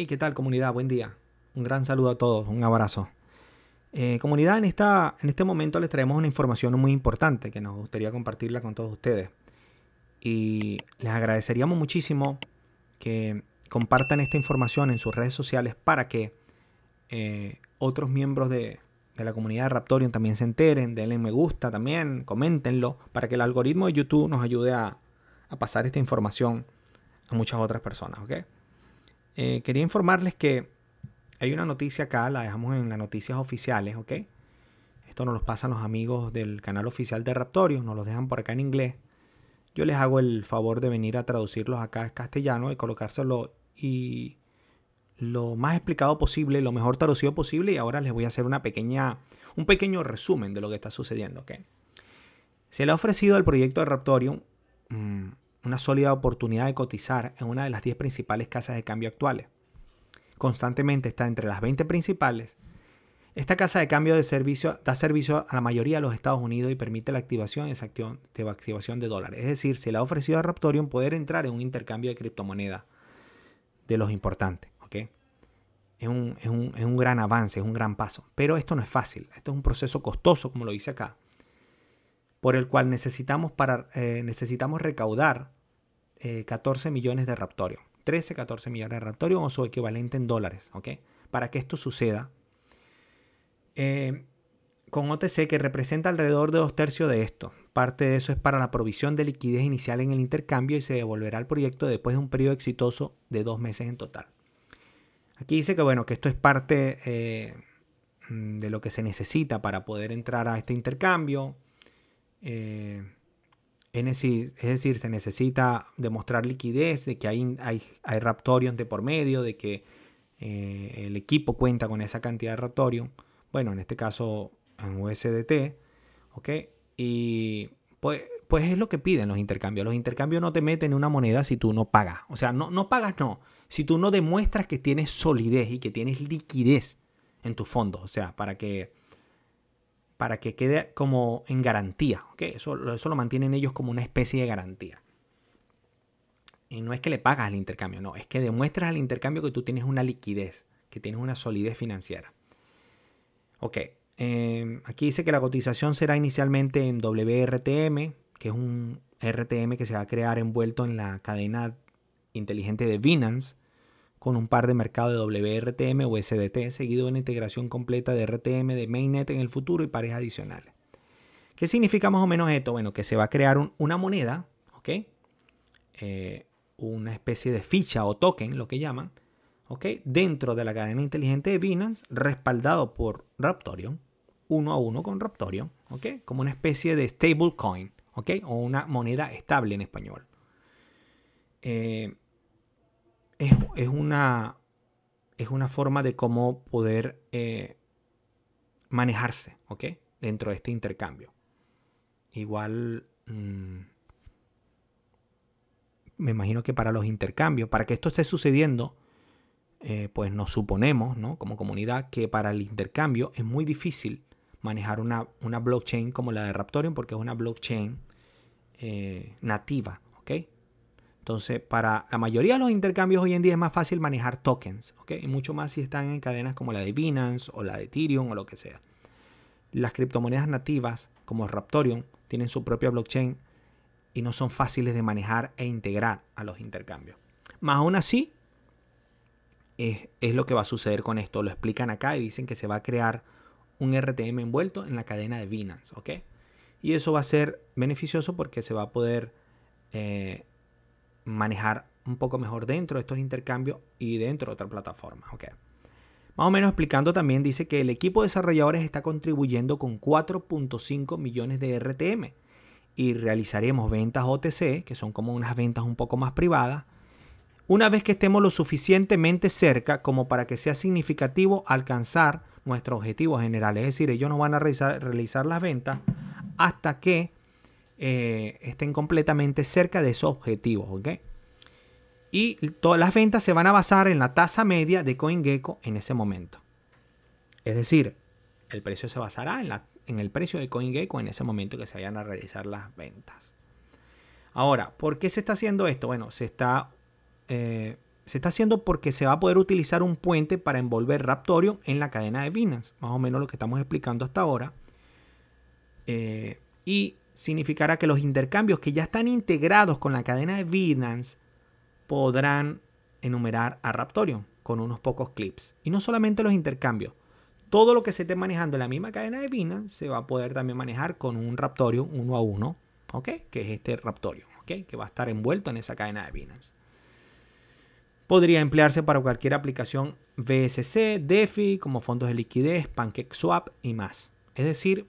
Hey, ¿qué tal comunidad? Buen día. Un gran saludo a todos, un abrazo. Eh, comunidad, en, esta, en este momento les traemos una información muy importante que nos gustaría compartirla con todos ustedes. Y les agradeceríamos muchísimo que compartan esta información en sus redes sociales para que eh, otros miembros de, la comunidad de Raptorium también se enteren, denle me gusta también, coméntenlo, para que el algoritmo de YouTube nos ayude a, a pasar esta información a muchas otras personas, ¿ok? Eh, quería informarles que hay una noticia acá, la dejamos en las noticias oficiales, ¿ok? Esto nos los pasan los amigos del canal oficial de Raptorium, nos los dejan por acá en inglés. Yo les hago el favor de venir a traducirlos acá en castellano y colocárselo y lo más explicado posible, lo mejor traducido posible. Y ahora les voy a hacer una pequeña, un pequeño resumen de lo que está sucediendo, ¿ok? Se le ha ofrecido al proyecto de Raptorium mm, una sólida oportunidad de cotizar en una de las 10 principales casas de cambio actuales. Constantemente está entre las 20 principales. Esta casa de cambio de servicio da servicio a la mayoría de los Estados Unidos y permite la activación y activación de dólares. Es decir, se le ha ofrecido a Raptorium poder entrar en un intercambio de criptomonedas de los importantes. Es, un, gran avance, es un gran paso. Pero esto no es fácil. Esto es un proceso costoso, como lo dice acá, por el cual necesitamos, para, eh, necesitamos recaudar 14 eh, millones de raptorio 13, 14 millones de raptorio o su equivalente en dólares, ¿ok? Para que esto suceda, eh, con OTC que representa alrededor de dos tercios de esto. Parte de eso es para la provisión de liquidez inicial en el intercambio y se devolverá al proyecto después de un periodo exitoso de dos meses en total. Aquí dice que bueno, que esto es parte eh, de lo que se necesita para poder entrar a este intercambio. Es decir, se necesita demostrar liquidez, de que hay, hay, hay Raptorium de por medio, de que eh, el equipo cuenta con esa cantidad de Raptorium. Bueno, en este caso en USDT, ¿ok? Y pues, pues es lo que piden los intercambios. Los intercambios no te meten una moneda si tú no pagas. O sea, no, no pagas, no. Si tú no demuestras que tienes solidez y que tienes liquidez en tu fondo. O sea, para que para que quede como en garantía. Eso, lo mantienen ellos como una especie de garantía. Y no es que le pagas al intercambio, no, es que demuestras al intercambio que tú tienes una liquidez, que tienes una solidez financiera. Ok, em, aquí dice que la cotización será inicialmente en WRTM, que es un RTM que se va a crear envuelto en la cadena inteligente de Binance, con un par de mercado de WRTM o SDT, seguido de una integración completa de RTM, de Mainnet en el futuro y pares adicionales. ¿Qué significa más o menos esto? Bueno, que se va a crear una moneda, ¿ok? Eh, una especie de ficha o token, lo que llaman, ¿ok? Dentro de la cadena inteligente de Binance, respaldado por Raptorion, uno a uno con Raptorion, ¿ok? Como una especie de stablecoin, ¿ok? O una moneda estable en español. Eh, es, es, una, forma de cómo poder eh, manejarse, ¿ok? Dentro de este intercambio. Igual, mm, me imagino que para los intercambios, para que esto esté sucediendo, eh, pues nos suponemos, ¿no? Como comunidad, que para el intercambio es muy difícil manejar una, blockchain como la de Raptorium, porque es una blockchain eh, nativa, ¿ok? Entonces, para la mayoría de los intercambios hoy en día es más fácil manejar tokens, ¿ok? Y mucho más si están en cadenas como la de Binance o la de Ethereum o lo que sea. Las criptomonedas nativas, como Raptorium, tienen su propia blockchain y no son fáciles de manejar e integrar a los intercambios. Más aún así, es, lo que va a suceder con esto. Lo explican acá y dicen que se va a crear un RTM envuelto en la cadena de Binance, ¿ok? Y eso va a ser beneficioso porque se va a poder... Eh, manejar un poco mejor dentro de estos intercambios y dentro de otra plataforma. Más o menos explicando también dice que el equipo de desarrolladores está contribuyendo con 4.5 millones de RTM y realizaremos ventas OTC, que son como unas ventas un poco más privadas, una vez que estemos lo suficientemente cerca como para que sea significativo alcanzar nuestro objetivo general. Es decir, ellos no van a realizar las ventas hasta que eh, estén completamente cerca de esos objetivos, ¿ok? Y todas las ventas se van a basar en la tasa media de CoinGecko en ese momento. Es decir, el precio se basará en, el precio de CoinGecko en ese momento que se vayan a realizar las ventas. Ahora, ¿por qué se está haciendo esto? Bueno, se está, eh, se está haciendo porque se va a poder utilizar un puente para envolver Raptorio en la cadena de Binance. Más o menos lo que estamos explicando hasta ahora. Eh, y significará que los intercambios que ya están integrados con la cadena de Binance podrán enumerar a Raptorium con unos pocos clips. Y no solamente los intercambios, todo lo que se esté manejando en la misma cadena de Binance se va a poder también manejar con un Raptorium uno a uno, ¿ok? Que es este Raptorium, ¿ok? Que va a estar envuelto en esa cadena de Binance. Podría emplearse para cualquier aplicación BSC, DeFi, como fondos de liquidez, PancakeSwap y más. Es decir,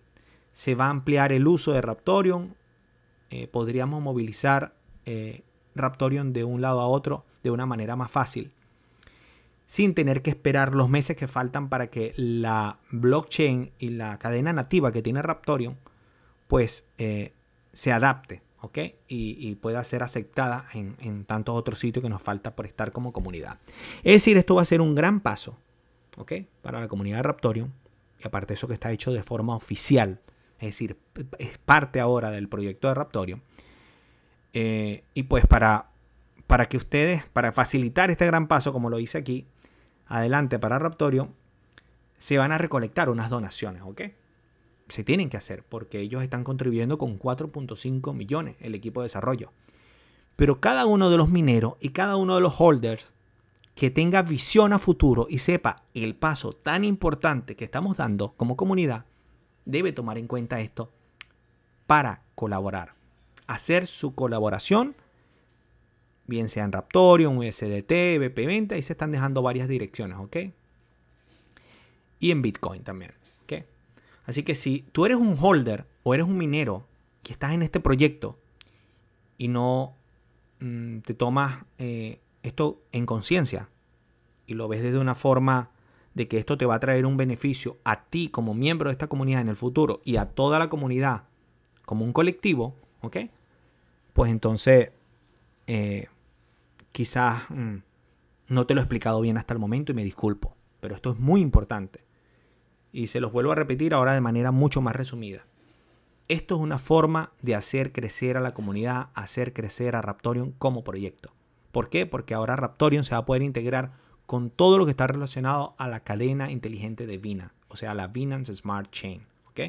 se va a ampliar el uso de Raptorium. Eh, podríamos movilizar eh, Raptorion Raptorium de un lado a otro de una manera más fácil, sin tener que esperar los meses que faltan para que la blockchain y la cadena nativa que tiene Raptorium pues eh, se adapte Y, pueda ser aceptada en, tantos otros sitios que nos falta por estar como comunidad. Es decir, esto va a ser un gran paso para la comunidad de Raptorium y aparte eso que está hecho de forma oficial es decir, es parte ahora del proyecto de Raptorio. Eh, y pues para, para que ustedes, para facilitar este gran paso, como lo dice aquí, adelante para Raptorio, se van a recolectar unas donaciones, ¿ok? Se tienen que hacer porque ellos están contribuyendo con 4.5 millones el equipo de desarrollo. Pero cada uno de los mineros y cada uno de los holders que tenga visión a futuro y sepa el paso tan importante que estamos dando como comunidad, debe tomar en cuenta esto para colaborar. Hacer su colaboración, bien sea en Raptorium, USDT, BP20, ahí se están dejando varias direcciones, ¿ok? Y en Bitcoin también, ¿ok? Así que si tú eres un holder o eres un minero que estás en este proyecto y no mm, te tomas eh, esto en conciencia y lo ves desde una forma de que esto te va a traer un beneficio a ti como miembro de esta comunidad en el futuro y a toda la comunidad como un colectivo, ¿ok? Pues entonces, eh, quizás mm, no te lo he explicado bien hasta el momento y me disculpo, pero esto es muy importante. Y se los vuelvo a repetir ahora de manera mucho más resumida. Esto es una forma de hacer crecer a la comunidad, hacer crecer a Raptorium como proyecto. ¿Por qué? Porque ahora Raptorium se va a poder integrar con todo lo que está relacionado a la cadena inteligente de Binance, o sea, la Binance Smart Chain. ¿ok?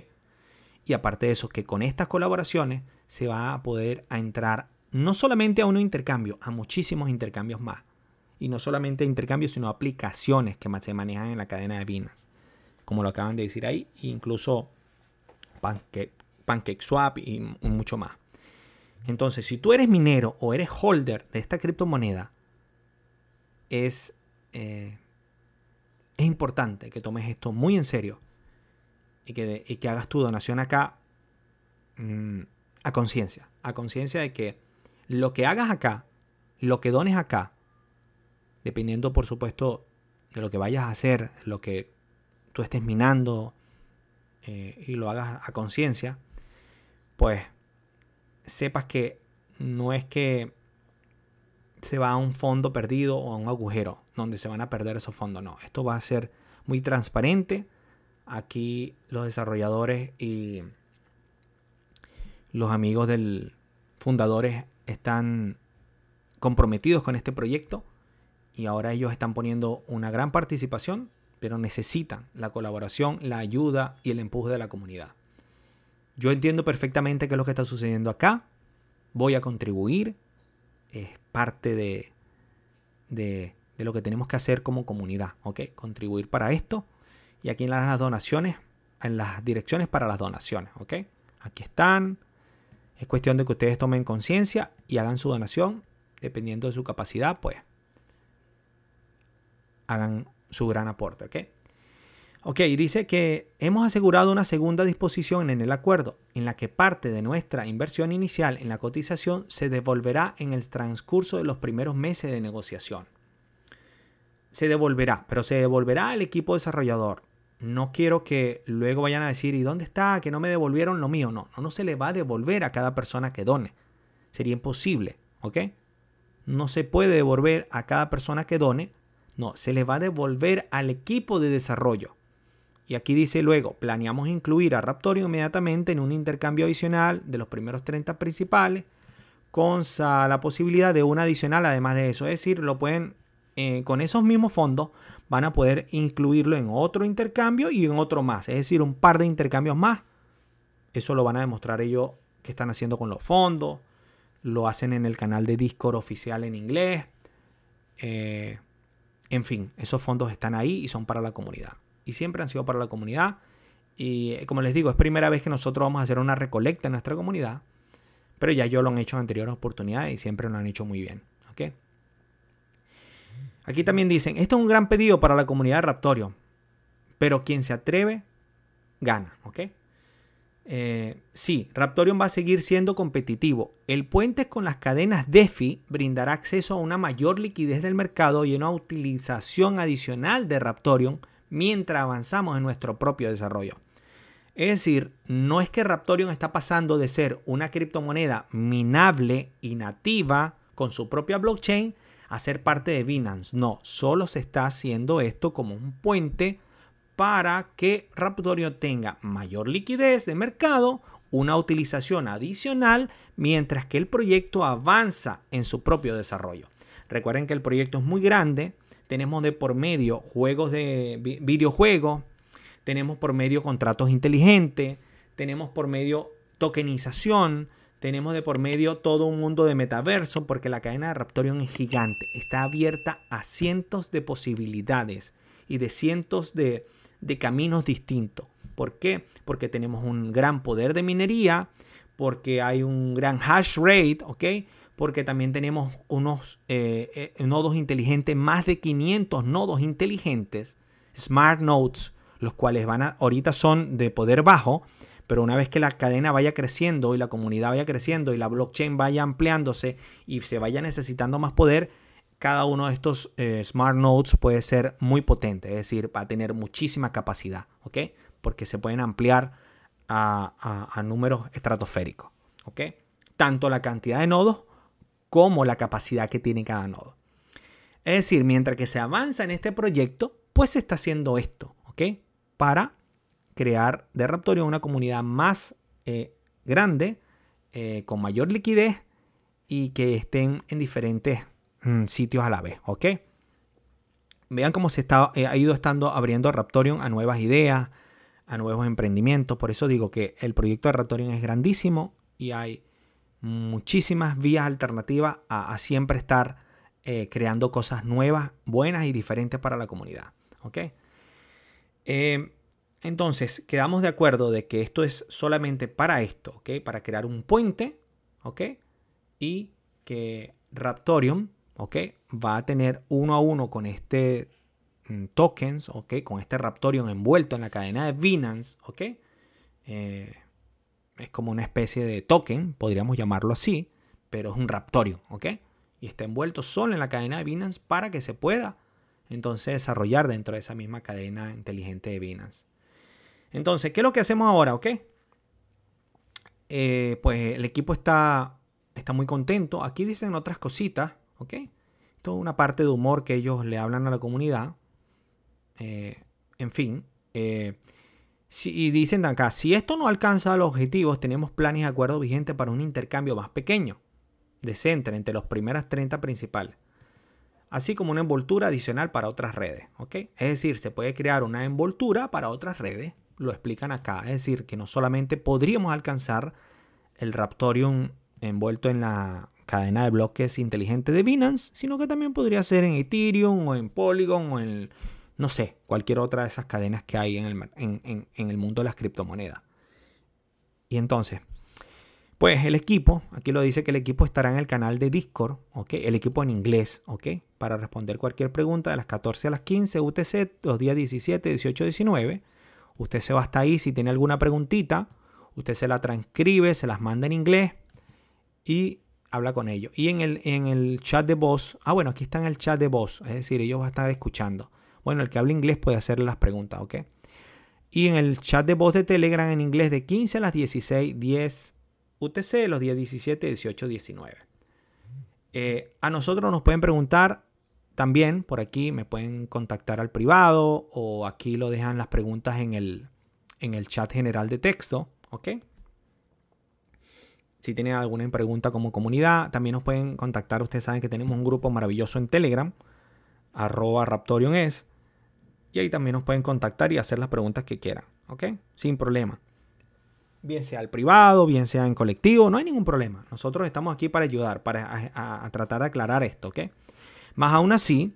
Y aparte de eso, que con estas colaboraciones se va a poder entrar no solamente a un intercambio, a muchísimos intercambios más. Y no solamente intercambios, sino aplicaciones que se manejan en la cadena de Binance. Como lo acaban de decir ahí, incluso Pancake, Swap y mucho más. Entonces, si tú eres minero o eres holder de esta criptomoneda, es eh, es importante que tomes esto muy en serio y que, que hagas tu donación acá mm, a conciencia, a conciencia de que lo que hagas acá, lo que dones acá, dependiendo por supuesto de lo que vayas a hacer, lo que tú estés minando eh, y lo hagas a conciencia, pues sepas que no es que se va a un fondo perdido o a un agujero donde se van a perder esos fondos. No, esto va a ser muy transparente. Aquí los desarrolladores y los amigos del fundadores están comprometidos con este proyecto y ahora ellos están poniendo una gran participación, pero necesitan la colaboración, la ayuda y el empuje de la comunidad. Yo entiendo perfectamente qué es lo que está sucediendo acá, voy a contribuir, parte de, lo que tenemos que hacer como comunidad, ¿ok? Contribuir para esto. Y aquí en las donaciones, en las direcciones para las donaciones, ¿ok? Aquí están. Es cuestión de que ustedes tomen conciencia y hagan su donación, dependiendo de su capacidad, pues hagan su gran aporte, ¿ok? Ok, dice que hemos asegurado una segunda disposición en el acuerdo, en la que parte de nuestra inversión inicial en la cotización se devolverá en el transcurso de los primeros meses de negociación. Se devolverá, pero se devolverá al equipo desarrollador. No quiero que luego vayan a decir, ¿y dónde está? Que no me devolvieron lo mío. No, no, no se le va a devolver a cada persona que done. Sería imposible, ¿ok? No se puede devolver a cada persona que done. No, se le va a devolver al equipo de desarrollo. Y aquí dice luego, planeamos incluir a Raptorio inmediatamente en un intercambio adicional de los primeros 30 principales con la posibilidad de una adicional además de eso. Es decir, lo pueden, eh, con esos mismos fondos van a poder incluirlo en otro intercambio y en otro más. Es decir, un par de intercambios más. Eso lo van a demostrar ellos que están haciendo con los fondos. Lo hacen en el canal de Discord oficial en inglés. Eh, en fin, esos fondos están ahí y son para la comunidad y siempre han sido para la comunidad. Y eh, como les digo, es primera vez que nosotros vamos a hacer una recolecta en nuestra comunidad, pero ya yo lo han hecho en anteriores oportunidades y siempre lo han hecho muy bien. Aquí también dicen, esto es un gran pedido para la comunidad de pero quien se atreve, gana. ¿okay? Eh, sí, Raptorium va a seguir siendo competitivo. El puente con las cadenas DeFi brindará acceso a una mayor liquidez del mercado y una utilización adicional de Raptorium mientras avanzamos en nuestro propio desarrollo. Es decir, no es que Raptorion está pasando de ser una criptomoneda minable y nativa con su propia blockchain a ser parte de Binance. No, solo se está haciendo esto como un puente para que Raptorion tenga mayor liquidez de mercado, una utilización adicional, mientras que el proyecto avanza en su propio desarrollo. Recuerden que el proyecto es muy grande, tenemos de por medio juegos de videojuegos, tenemos por medio contratos inteligentes, tenemos por medio tokenización, tenemos de por medio todo un mundo de metaverso, porque la cadena de Raptorion es gigante, está abierta a cientos de posibilidades y de cientos de, de caminos distintos. ¿Por qué? Porque tenemos un gran poder de minería, porque hay un gran hash rate, ¿ok? porque también tenemos unos eh, eh, nodos inteligentes, más de 500 nodos inteligentes, smart nodes, los cuales van a, ahorita son de poder bajo, pero una vez que la cadena vaya creciendo y la comunidad vaya creciendo y la blockchain vaya ampliándose y se vaya necesitando más poder, cada uno de estos eh, smart nodes puede ser muy potente, es decir, va a tener muchísima capacidad, ¿ok? Porque se pueden ampliar a, a números estratosféricos, ¿ok? Tanto la cantidad de nodos como la capacidad que tiene cada nodo. Es decir, mientras que se avanza en este proyecto, pues se está haciendo esto, ¿ok? Para crear de Raptorio una comunidad más eh, grande, eh, con mayor liquidez y que estén en diferentes mm, sitios a la vez, ¿ok? Vean cómo se eh, ha ido estando abriendo Raptorium a nuevas ideas, a nuevos emprendimientos. Por eso digo que el proyecto de Raptorium es grandísimo y hay muchísimas vías alternativas a, siempre estar eh, creando cosas nuevas, buenas y diferentes para la comunidad. ¿Ok? Em, entonces, quedamos de acuerdo de que esto es solamente para esto, ¿ok? Para crear un puente, ¿ok? Y que Raptorium, ¿ok? Va a tener uno a uno con este mm, tokens, ¿ok? Con este Raptorium envuelto en la cadena de Binance, ¿ok? Eh, es como una especie de token, podríamos llamarlo así, pero es un raptorio, ¿ok? Y está envuelto solo en la cadena de Binance para que se pueda entonces desarrollar dentro de esa misma cadena inteligente de Binance. Entonces, ¿qué es lo que hacemos ahora, ok? Eh, pues el equipo está, está muy contento. Aquí dicen otras cositas, ok. Toda una parte de humor que ellos le hablan a la comunidad. Eh, en fin. Eh, y dicen acá, si esto no alcanza los objetivos, tenemos planes de acuerdo vigente para un intercambio más pequeño, de Centra, entre los primeras 30 principales, así como una envoltura adicional para otras redes. ¿ok? Es decir, se puede crear una envoltura para otras redes, lo explican acá. Es decir, que no solamente podríamos alcanzar el Raptorium envuelto en la cadena de bloques inteligente de Binance, sino que también podría ser en Ethereum o en Polygon o en no sé, cualquier otra de esas cadenas que hay en el, mundo de las criptomonedas. Y entonces, pues el equipo, aquí lo dice que el equipo estará en el canal de Discord, ¿ok? El equipo en inglés, ¿ok? Para responder cualquier pregunta de las 14 a las 15 UTC, los días 17, 18, 19. Usted se va hasta ahí si tiene alguna preguntita, usted se la transcribe, se las manda en inglés y habla con ellos. Y en el, en el chat de voz, ah bueno, aquí está en el chat de voz, es decir, ellos van a estar escuchando. Bueno, el que habla inglés puede hacer las preguntas, ¿ok? Y en el chat de voz de Telegram en inglés de 15 a las 16, 10 UTC, los días 17, 18, 19. a nosotros nos pueden preguntar también por aquí, me pueden contactar al privado o aquí lo dejan las preguntas en el, chat general de texto, ¿ok? Si tienen alguna pregunta como comunidad, también nos pueden contactar. Ustedes saben que tenemos un grupo maravilloso en Telegram, arroba Raptorion y ahí también nos pueden contactar y hacer las preguntas que quieran, ¿ok? Sin problema. Bien sea al privado, bien sea en colectivo, no hay ningún problema. Nosotros estamos aquí para ayudar, para tratar de aclarar esto, ¿ok? Más aún así,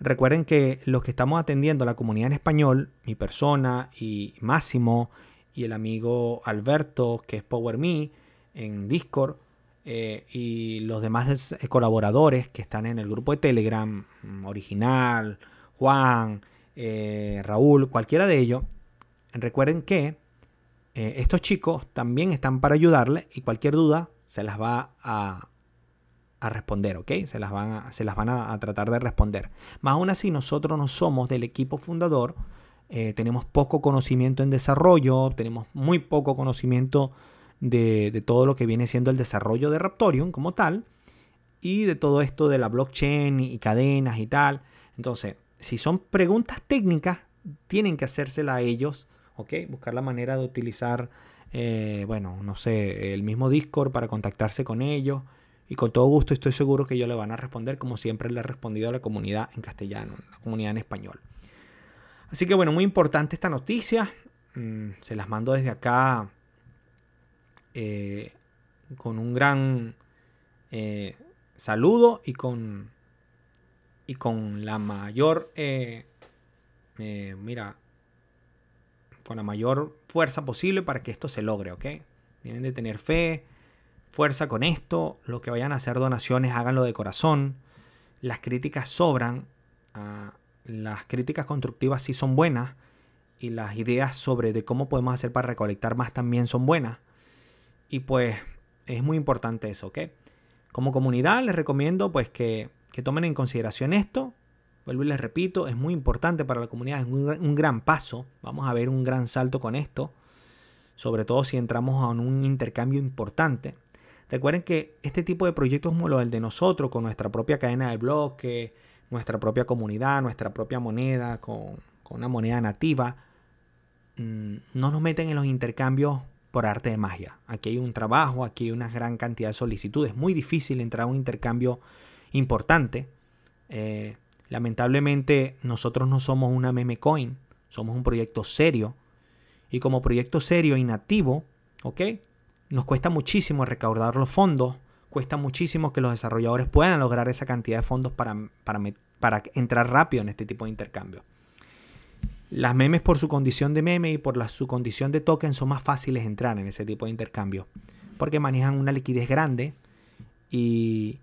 recuerden que los que estamos atendiendo la comunidad en español, mi persona y Máximo y el amigo Alberto, que es Power Me, en Discord, eh, y los demás eh, colaboradores que están en el grupo de Telegram mm, original, Juan, eh, Raúl, cualquiera de ellos, recuerden que eh, estos chicos también están para ayudarle y cualquier duda se las va a, responder, ¿ok? Se las van, a, se las van tratar de responder. Más aún así, nosotros no somos del equipo fundador, eh, tenemos poco conocimiento en desarrollo, tenemos muy poco conocimiento de, todo lo que viene siendo el desarrollo de Raptorium como tal, y de todo esto de la blockchain y cadenas y tal. Entonces, si son preguntas técnicas, tienen que hacérsela a ellos, ¿ok? Buscar la manera de utilizar, eh, bueno, no sé, el mismo Discord para contactarse con ellos. Y con todo gusto estoy seguro que ellos le van a responder como siempre le he respondido a la comunidad en castellano, la comunidad en español. Así que bueno, muy importante esta noticia. Mm, se las mando desde acá eh, con un gran eh, saludo y con y con la mayor, eh, eh, mira, con la mayor fuerza posible para que esto se logre, ¿ok? Tienen de tener fe, fuerza con esto, los que vayan a hacer donaciones háganlo de corazón, las críticas sobran, ah, las críticas constructivas sí son buenas y las ideas sobre de cómo podemos hacer para recolectar más también son buenas. Y pues es muy importante eso, ¿ok? Como comunidad les recomiendo pues que que tomen en consideración esto. Vuelvo y les repito, es muy importante para la comunidad, es un, gran paso. Vamos a ver un gran salto con esto, sobre todo si entramos a un intercambio importante. Recuerden que este tipo de proyectos como lo de nosotros, con nuestra propia cadena de bloques, nuestra propia comunidad, nuestra propia moneda, con, una moneda nativa, mm, no nos meten en los intercambios por arte de magia. Aquí hay un trabajo, aquí hay una gran cantidad de solicitudes. Muy difícil entrar a un intercambio importante. Eh, lamentablemente nosotros no somos una meme coin, somos un proyecto serio. Y como proyecto serio y nativo, ¿ok? Nos cuesta muchísimo recaudar los fondos, cuesta muchísimo que los desarrolladores puedan lograr esa cantidad de fondos para, para, para entrar rápido en este tipo de intercambio. Las memes por su condición de meme y por su condición de token son más fáciles de entrar en ese tipo de intercambio, porque manejan una liquidez grande y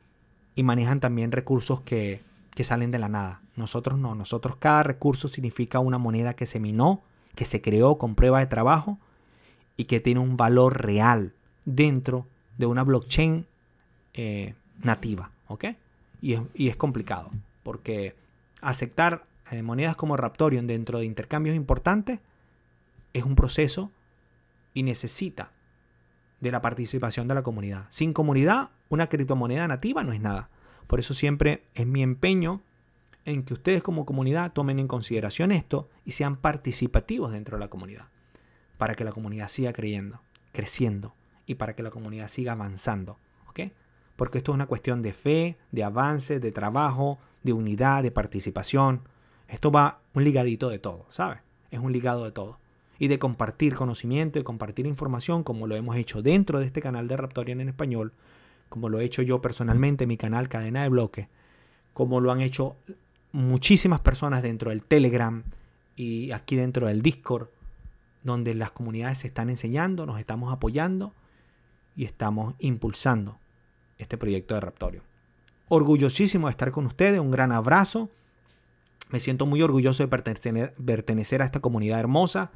y manejan también recursos que, que salen de la nada. Nosotros no, nosotros cada recurso significa una moneda que se minó, que se creó con prueba de trabajo y que tiene un valor real dentro de una blockchain eh, nativa, ¿ok? Y es, y es, complicado, porque aceptar eh, monedas como Raptorion dentro de intercambios importantes es un proceso y necesita de la participación de la comunidad. Sin comunidad una criptomoneda nativa no es nada. Por eso siempre es mi empeño en que ustedes como comunidad tomen en consideración esto y sean participativos dentro de la comunidad, para que la comunidad siga creyendo, creciendo y para que la comunidad siga avanzando, ¿ok? Porque esto es una cuestión de fe, de avance, de trabajo, de unidad, de participación. Esto va un ligadito de todo, ¿sabes? Es un ligado de todo. Y de compartir conocimiento y compartir información como lo hemos hecho dentro de este canal de Raptorian en español, como lo he hecho yo personalmente en mi canal Cadena de Bloques, como lo han hecho muchísimas personas dentro del Telegram y aquí dentro del Discord, donde las comunidades se están enseñando, nos estamos apoyando y estamos impulsando este proyecto de Raptorio. Orgullosísimo de estar con ustedes, un gran abrazo. Me siento muy orgulloso de pertenecer, pertenecer a esta comunidad hermosa,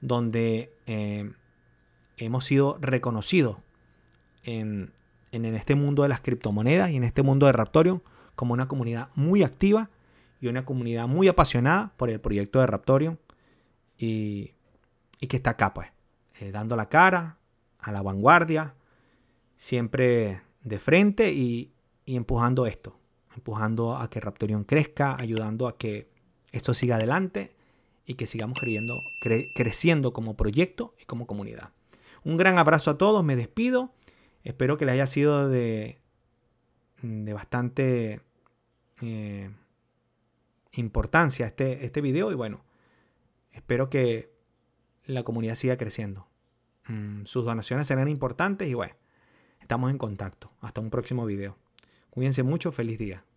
donde eh, hemos sido reconocidos en en, este mundo de las criptomonedas y en este mundo de Raptorium como una comunidad muy activa y una comunidad muy apasionada por el proyecto de Raptorium y, que está acá, pues, eh, dando la cara, a la vanguardia, siempre de frente y, empujando esto, empujando a que Raptorium crezca, ayudando a que esto siga adelante y que sigamos creciendo como proyecto y como comunidad. Un gran abrazo a todos, me despido Espero que les haya sido de, mm, de bastante eh, importancia este, este video y bueno, espero que la comunidad siga creciendo. Mm, sus donaciones serán importantes y bueno, estamos en contacto. Hasta un próximo video. Cuídense mucho, feliz día.